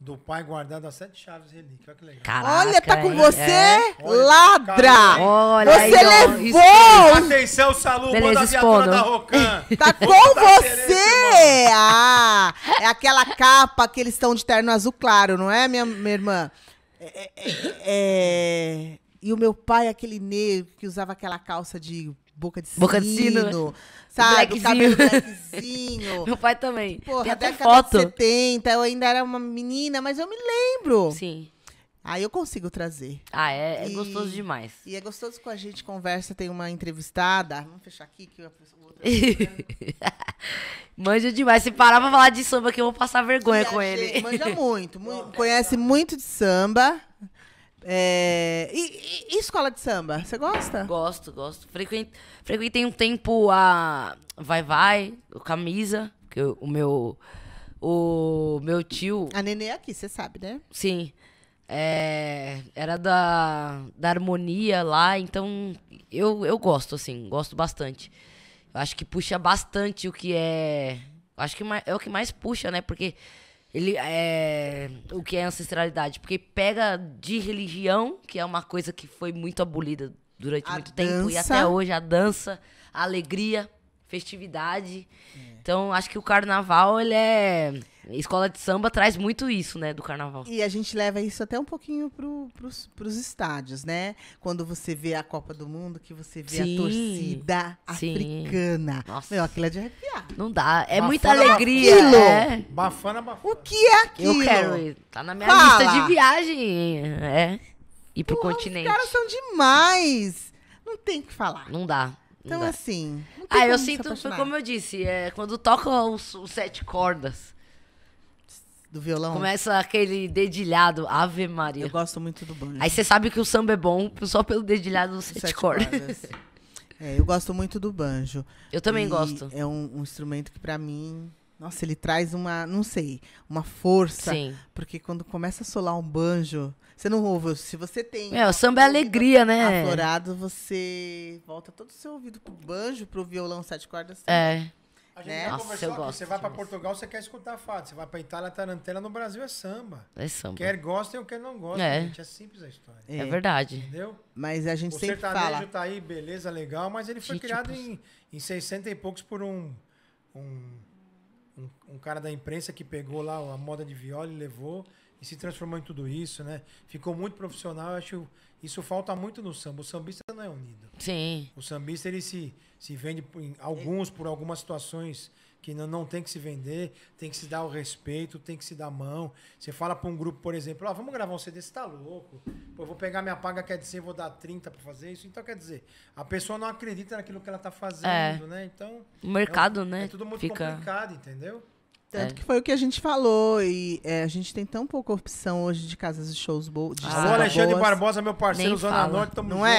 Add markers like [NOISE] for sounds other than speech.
do pai guardado as sete chaves relíquia. Olha que legal. Caraca, Olha, tá com é, você, é. ladra! Olha, você aí, levou! Isso. Atenção, Salu, Beleza, manda a viatura da Rocan. tá com você! Ah, é aquela capa que eles estão de terno azul claro, não é, minha, minha irmã? É, é, é, é, E o meu pai, aquele negro que usava aquela calça de boca de sino. Boca de sino. Né? Sabe? Blackzinho. O cabelo blackzinho. [LAUGHS] Meu pai também. Tipo, porra, até foto. de 70, eu ainda era uma menina, mas eu me lembro. Sim. Aí eu consigo trazer. Ah, é, é e, gostoso demais. E é gostoso com a gente conversa, tem uma entrevistada. Vamos fechar aqui que eu [LAUGHS] Manja demais. Se parar pra falar de samba aqui, eu vou passar vergonha e com achei, ele. Manja [LAUGHS] muito, muito. conhece muito de samba. É, e, e, escola de samba? Você gosta? Gosto, gosto. Frequente, frequentei um tempo a Vai Vai, o Camisa, que eu, o meu o meu tio. A Nenê é aqui, você sabe, né? Sim. É, era da, da harmonia lá, então eu, eu gosto, assim, gosto bastante. Eu acho que puxa bastante o que é. Acho que é o que mais puxa, né? Porque ele é o que é ancestralidade, porque pega de religião, que é uma coisa que foi muito abolida durante a muito dança. tempo e até hoje a dança, a alegria, festividade. É. Então, acho que o carnaval ele é Escola de samba traz muito isso, né, do carnaval. E a gente leva isso até um pouquinho pro, pros, pros estádios, né? Quando você vê a Copa do Mundo, que você vê sim, a torcida sim. africana. Nossa. Meu, aquilo é de arrepiar. Não dá. É bafana, muita alegria. Aquilo. É. Bafana, bafana. O que é aquilo? Eu quero. Tá na minha Fala. lista de viagem. É. E pro Porra, continente. Os caras são demais. Não tem o que falar. Não dá. Então, não dá. assim. Ah, eu sinto, foi como eu disse, é, quando toca os, os sete cordas do violão. Começa aquele dedilhado, Ave Maria. Eu gosto muito do banjo. Aí você sabe que o samba é bom só pelo dedilhado do sete, sete cordas. é, eu gosto muito do banjo. Eu também e gosto. É um, um instrumento que, para mim, nossa, ele traz uma, não sei, uma força. Sim. Porque quando começa a solar um banjo, você não ouve. Se você tem. É, o samba é alegria, né? Aflorado, você volta todo o seu ouvido pro banjo, pro violão sete cordas. Também. É. A gente né? já Nossa, conversou aqui, você vai para Portugal, você quer escutar fado. Você vai para Itália, tarantela, no Brasil é samba. É samba. Quer gostem ou quer não gostem, é. gente. É simples a história. É, é verdade. Entendeu? Mas a gente o sempre fala... O sertanejo tá aí, beleza, legal, mas ele foi gente, criado em, em 60 e poucos por um, um, um, um cara da imprensa que pegou lá a moda de viola e levou e se transformou em tudo isso, né? Ficou muito profissional, eu acho isso falta muito no samba. O sambista não é unido. Sim. O sambista ele se, se vende alguns por algumas situações que não, não tem que se vender, tem que se dar o respeito, tem que se dar a mão. Você fala para um grupo, por exemplo, ah, vamos gravar um CD, você tá louco. Pô, eu vou pegar minha paga, quer dizer, vou dar 30 para fazer isso. Então, quer dizer, a pessoa não acredita naquilo que ela tá fazendo, é. né? Então. O mercado, é, né? É tudo muito Fica... complicado, entendeu? Tanto é. que foi o que a gente falou, e é, a gente tem tão pouca opção hoje de casas de shows boas. Ah, Alô, Alexandre boas. Barbosa, meu parceiro, Nem Zona fala. Norte, tamo Não é? junto. é?